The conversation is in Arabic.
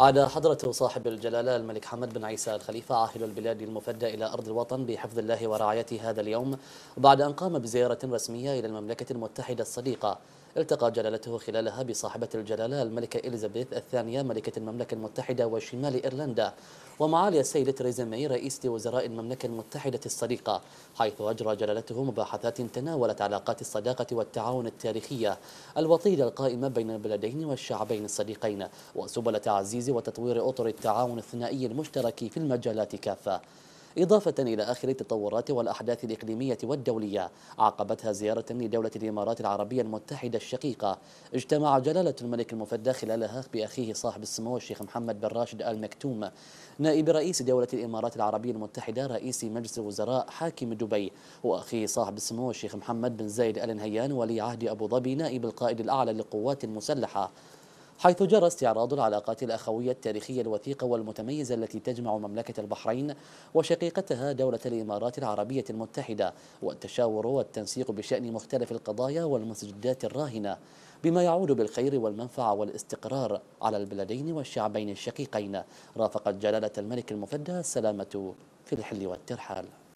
عاد حضرة صاحب الجلالة الملك حمد بن عيسى الخليفة عاهل البلاد المفدى إلى أرض الوطن بحفظ الله ورعايته هذا اليوم بعد أن قام بزيارة رسمية إلى المملكة المتحدة الصديقة التقى جلالته خلالها بصاحبة الجلالة الملكة إليزابيث الثانية ملكة المملكة المتحدة وشمال إيرلندا ومعالي السيدة تريزا مي رئيسة وزراء المملكة المتحدة الصديقة حيث أجرى جلالته مباحثات تناولت علاقات الصداقة والتعاون التاريخية الوطيدة القائمة بين البلدين والشعبين الصديقين وسبل تعزيز وتطوير أطر التعاون الثنائي المشترك في المجالات كافة إضافة إلى آخر التطورات والأحداث الإقليمية والدولية عقبتها زيارة لدولة الإمارات العربية المتحدة الشقيقة اجتمع جلالة الملك المفدى خلالها بأخيه صاحب السمو الشيخ محمد بن راشد آل مكتوم نائب رئيس دولة الإمارات العربية المتحدة رئيس مجلس الوزراء حاكم دبي وأخيه صاحب السمو الشيخ محمد بن زايد آل نهيان ولي عهد أبو ظبي نائب القائد الأعلى للقوات المسلحة حيث جرى استعراض العلاقات الأخوية التاريخية الوثيقة والمتميزة التي تجمع مملكة البحرين وشقيقتها دولة الإمارات العربية المتحدة والتشاور والتنسيق بشأن مختلف القضايا والمسجدات الراهنة بما يعود بالخير والمنفعة والاستقرار على البلدين والشعبين الشقيقين رافقت جلالة الملك المفدى السلامة في الحل والترحال